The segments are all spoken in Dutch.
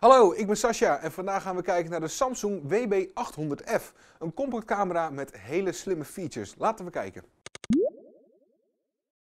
Hallo, ik ben Sascha en vandaag gaan we kijken naar de Samsung WB800F. Een compact camera met hele slimme features. Laten we kijken.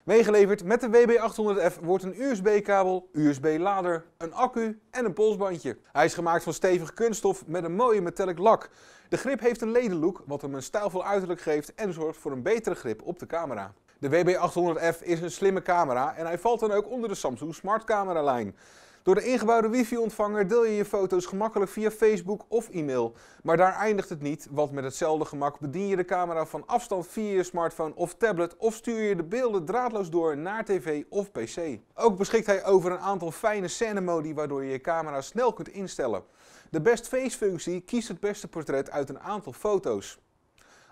Meegeleverd met de WB800F wordt een USB-kabel, USB-lader, een accu en een polsbandje. Hij is gemaakt van stevig kunststof met een mooie metallic lak. De grip heeft een ledenlook wat hem een stijlvol uiterlijk geeft en zorgt voor een betere grip op de camera. De WB800F is een slimme camera en hij valt dan ook onder de Samsung Smart Camera lijn. Door de ingebouwde wifi-ontvanger deel je je foto's gemakkelijk via Facebook of e-mail. Maar daar eindigt het niet, want met hetzelfde gemak bedien je de camera van afstand via je smartphone of tablet of stuur je de beelden draadloos door naar tv of pc. Ook beschikt hij over een aantal fijne scènemodi waardoor je je camera snel kunt instellen. De best face functie kiest het beste portret uit een aantal foto's.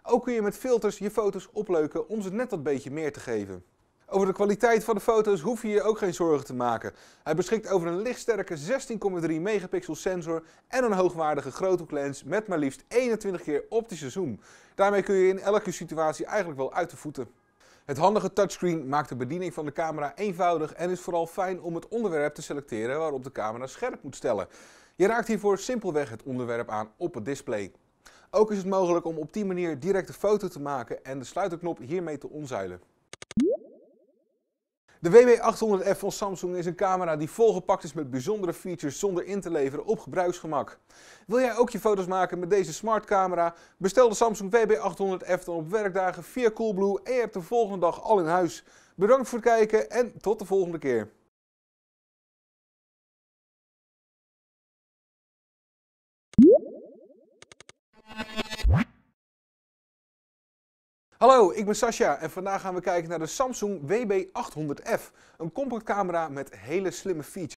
Ook kun je met filters je foto's opleuken om ze net dat beetje meer te geven. Over de kwaliteit van de foto's hoef je je ook geen zorgen te maken. Hij beschikt over een lichtsterke 16,3 megapixel sensor en een hoogwaardige groothoeklens met maar liefst 21 keer optische zoom. Daarmee kun je in elke situatie eigenlijk wel uit de voeten. Het handige touchscreen maakt de bediening van de camera eenvoudig en is vooral fijn om het onderwerp te selecteren waarop de camera scherp moet stellen. Je raakt hiervoor simpelweg het onderwerp aan op het display. Ook is het mogelijk om op die manier direct een foto te maken en de sluiterknop hiermee te onzuilen. De wb 800 e f van Samsung is een camera die volgepakt is met bijzondere features zonder in te leveren op gebruiksgemak. Wil jij ook je foto's maken met deze smartcamera? Bestel de Samsung WB800F e dan op werkdagen via Coolblue en je hebt de volgende dag al in huis. Bedankt voor het kijken en tot de volgende keer. Hallo, ik ben Sascha en vandaag gaan we kijken naar de Samsung WB800F. Een compactcamera met hele slimme features.